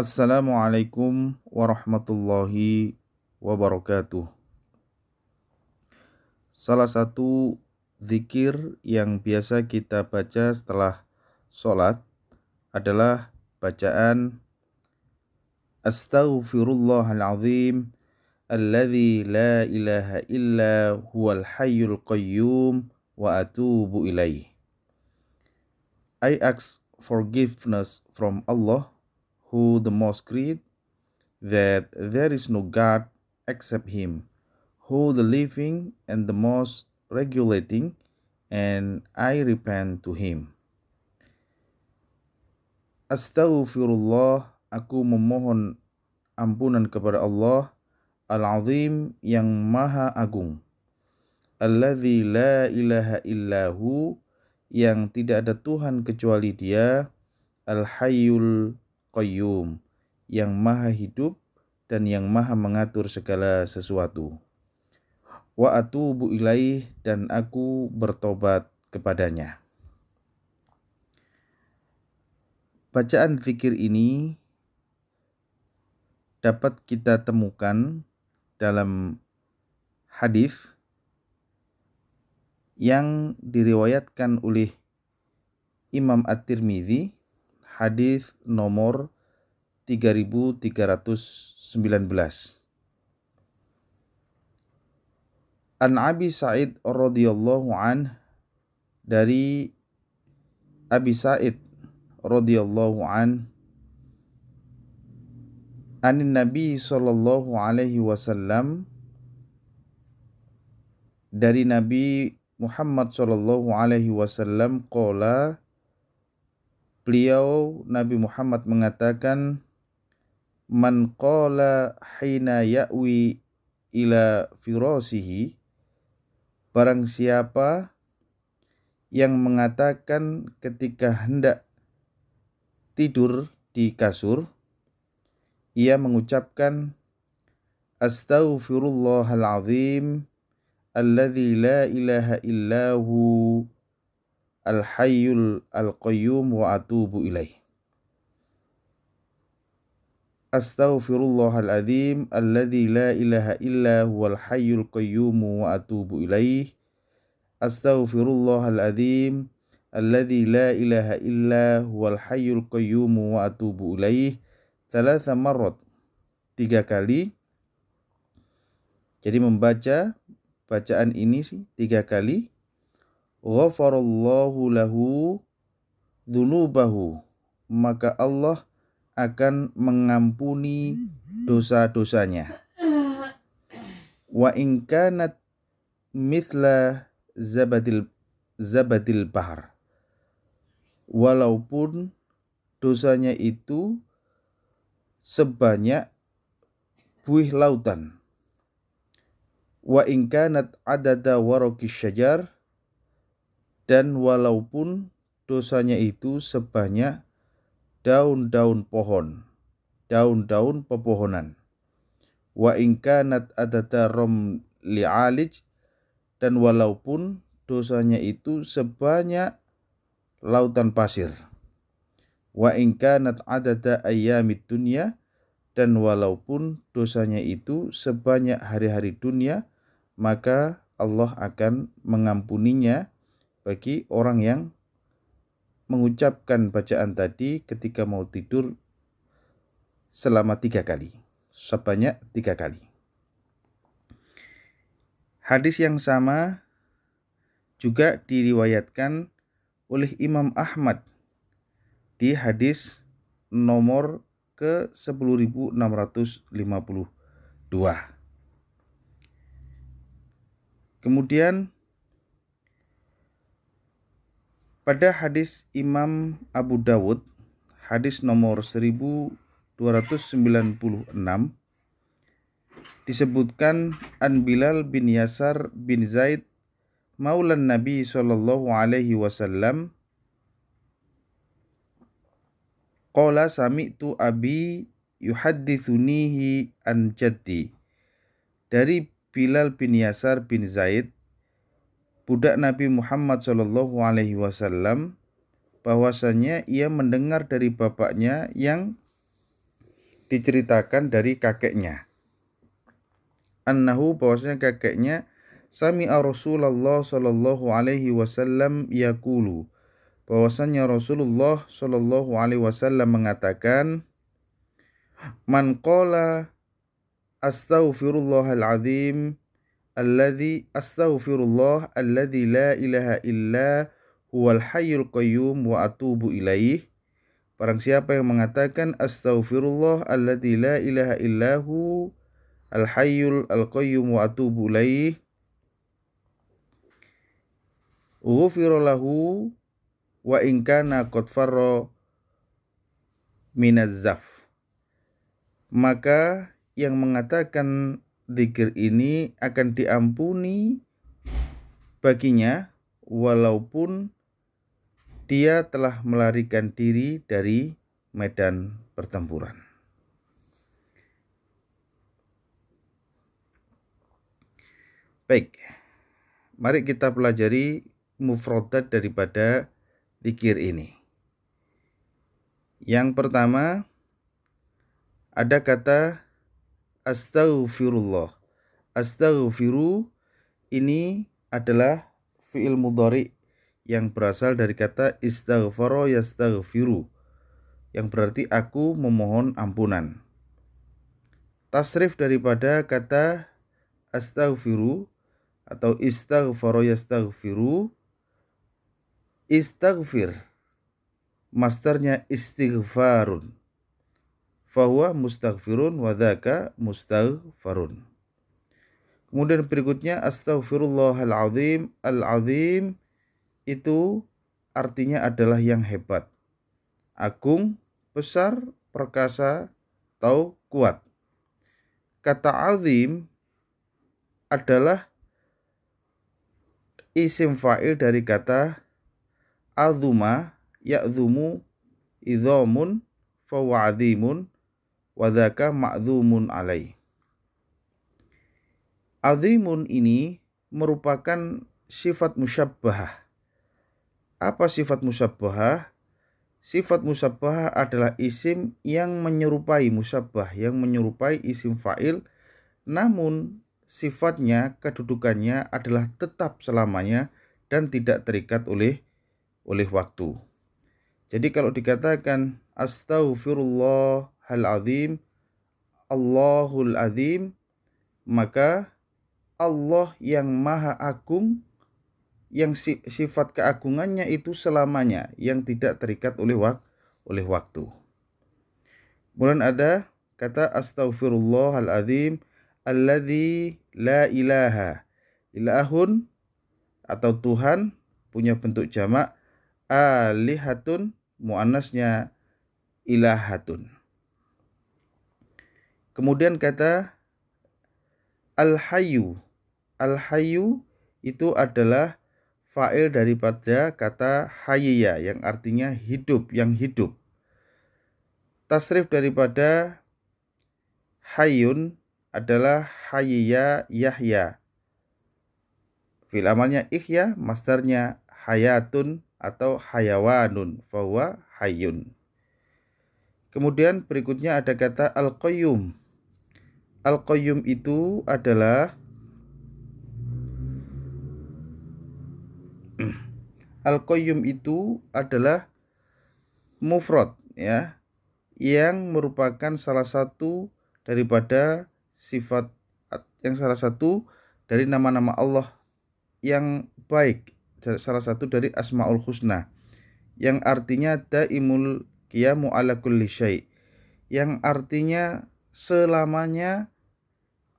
Assalamualaikum warahmatullahi wabarakatuh. Salah satu zikir yang biasa kita baca setelah sholat adalah bacaan Astaghfirullahaladzim Alladhi la ilaha illa huwal hayyul qayyum wa atubu ilaih. I ask forgiveness from Allah who the most creed that there is no God except him, who the living and the most regulating, and I repent to him. Astaghfirullah, aku memohon ampunan kepada Allah Al-Azim yang maha agung. Alladhi la ilaha illahu yang tidak ada Tuhan kecuali dia. Al-Hayyul Qayyum, yang maha hidup dan yang maha mengatur segala sesuatu. Wa atubu ilaih dan aku bertobat kepadanya. Bacaan zikir ini dapat kita temukan dalam hadis yang diriwayatkan oleh Imam At-Tirmidzi hadis nomor 3319. An Abi Sa'id radhiyallahu an dari Abi Sa'id radhiyallahu an anin Nabi sallallahu alaihi wasallam dari Nabi Muhammad sallallahu alaihi wasallam qala Beliau Nabi Muhammad mengatakan man qala hina ya'wi ila firasihi barang siapa yang mengatakan ketika hendak tidur di kasur ia mengucapkan astaghfirullahalazim alladzi la ilaha illahu al hayyul al qayyum wa atubu ilaih Astaghfirullahaladzim azim alladzi la ilaha illa huwal hayyul qayyum wa atubu ilaih Astaghfirullahaladzim azim alladzi la ilaha illa huwal hayyul qayyum wa atubu ilaih thalatha marrat tiga kali jadi membaca bacaan ini sih tiga kali ghafarallahu lahu dhunubahu maka Allah akan mengampuni hmm. dosa-dosanya wa in kanat mithla zabadil zabadil bahar walaupun dosanya itu sebanyak buih lautan wa in kanat adada warokis syajar dan walaupun dosanya itu sebanyak daun-daun pohon, daun-daun pepohonan. Wa ingkanat adada rom li'alij dan walaupun dosanya itu sebanyak lautan pasir. Wa ingkanat adada ayamid dunia dan walaupun dosanya itu sebanyak hari-hari dunia, maka Allah akan mengampuninya bagi orang yang mengucapkan bacaan tadi ketika mau tidur selama tiga kali, sebanyak tiga kali. Hadis yang sama juga diriwayatkan oleh Imam Ahmad di hadis nomor ke 10652. Kemudian Pada hadis Imam Abu Dawud, hadis nomor 1296, disebutkan An Bilal bin Yasar bin Zaid maulan Nabi Shallallahu Alaihi Wasallam Qala sami'tu abi yuhadithunihi an jaddi Dari Bilal bin Yasar bin Zaid budak Nabi Muhammad Shallallahu Alaihi Wasallam bahwasanya ia mendengar dari bapaknya yang diceritakan dari kakeknya. Annahu bahwasanya kakeknya Sami Rasulullah Shallallahu alaihi wasallam yakulu bahwasanya Rasulullah Shallallahu alaihi wasallam mengatakan man qala astaghfirullahal azim alladhi astaghfirullah alladhi la ilaha illa huwal hayyul qayyum wa atubu ilaih. Barang siapa yang mengatakan astaghfirullah alladhi la ilaha illahu al hayyul al qayyum wa atubu ilaih. Ghufira lahu wa in kana qad farra minazzaf. Maka yang mengatakan zikir ini akan diampuni baginya walaupun dia telah melarikan diri dari medan pertempuran. Baik, mari kita pelajari mufrodat daripada zikir ini. Yang pertama, ada kata astaghfirullah. Astaghfiru ini adalah fiil mudhari yang berasal dari kata istaghfaro yastaghfiru yang berarti aku memohon ampunan. Tasrif daripada kata astaghfiru atau istaghfaro yastaghfiru istaghfir masternya istighfarun fahuwa mustaghfirun wa dzaka mustaghfarun. Kemudian berikutnya astaghfirullahal azim al azim itu artinya adalah yang hebat. Agung, besar, perkasa, atau kuat. Kata azim adalah isim fa'il dari kata azuma ya'zumu idhamun fawadhimun wadaka ma'zumun alai. Azimun ini merupakan sifat musyabbah. Apa sifat musyabbah? Sifat musyabbah adalah isim yang menyerupai musyabbah, yang menyerupai isim fa'il, namun sifatnya, kedudukannya adalah tetap selamanya dan tidak terikat oleh oleh waktu. Jadi kalau dikatakan astaghfirullah Hal Azim, Allahul Azim, maka Allah yang Maha Agung yang sifat keagungannya itu selamanya yang tidak terikat oleh wak oleh waktu. Kemudian ada kata astaghfirullahalazim alladzi la ilaha ilahun atau Tuhan punya bentuk jamak alihatun muannasnya ilahatun. Kemudian kata al-hayu. Al-hayu itu adalah fa'il daripada kata hayya yang artinya hidup, yang hidup. Tasrif daripada hayun adalah hayya yahya. Filamannya ikhya, masternya hayatun atau hayawanun, fawa hayun. Kemudian berikutnya ada kata al-qayyum al itu adalah al itu adalah mufrad ya yang merupakan salah satu daripada sifat yang salah satu dari nama-nama Allah yang baik salah satu dari Asmaul Husna yang artinya daimul qiyamu ala kulli syai yang artinya selamanya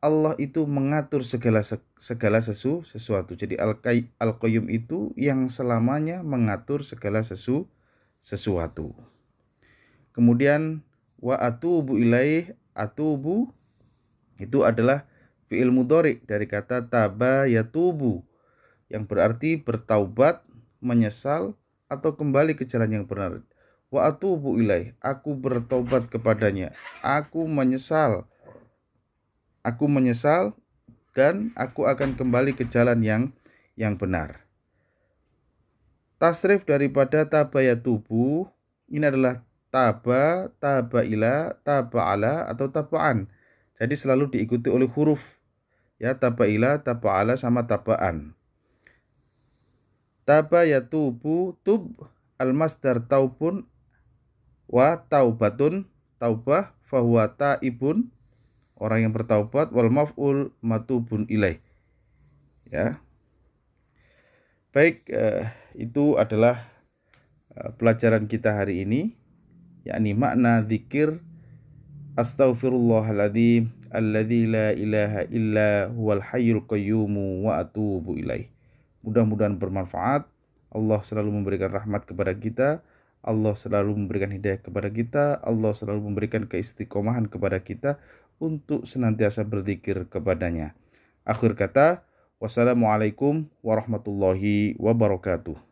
Allah itu mengatur segala segala sesu, sesuatu. Jadi Al-Qayyum Al itu yang selamanya mengatur segala sesu, sesuatu. Kemudian wa atubu ilaih atubu itu adalah fi'il mudhari dari kata taba yatubu yang berarti bertaubat, menyesal atau kembali ke jalan yang benar wa atubu ilaih aku bertobat kepadanya aku menyesal aku menyesal dan aku akan kembali ke jalan yang yang benar tasrif daripada tabaya tubuh ini adalah taba, tabaila, taba'ala atau taba'an. Jadi selalu diikuti oleh huruf. Ya, tabaila, taba'ala sama taba'an. Taba yatubu tub al-masdar taubun wa taubatun taubah fahuwa taibun orang yang bertaubat wal maf'ul matubun ilaih ya baik eh, itu adalah eh, pelajaran kita hari ini yakni makna zikir astaghfirullahaladzim alladzi la ilaha illa huwal hayyul qayyum wa atubu ilaih mudah-mudahan bermanfaat Allah selalu memberikan rahmat kepada kita Allah selalu memberikan hidayah kepada kita, Allah selalu memberikan keistiqomahan kepada kita untuk senantiasa berzikir kepadanya. Akhir kata, wassalamualaikum warahmatullahi wabarakatuh.